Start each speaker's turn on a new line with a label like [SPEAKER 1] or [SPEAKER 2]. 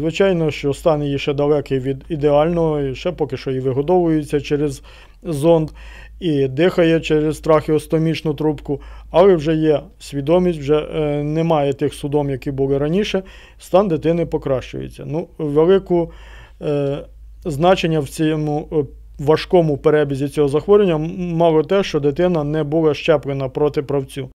[SPEAKER 1] Звичайно, що стан її ще далекий від ідеального, і ще поки що і вигодовується через зонд, і дихає через трахеостомічну трубку, але вже є свідомість, вже е, немає тих судом, які були раніше. Стан дитини покращується. Ну, Велику е, значення в цьому е, важкому перебізі цього захворювання мало те, що дитина не була щеплена проти правцю.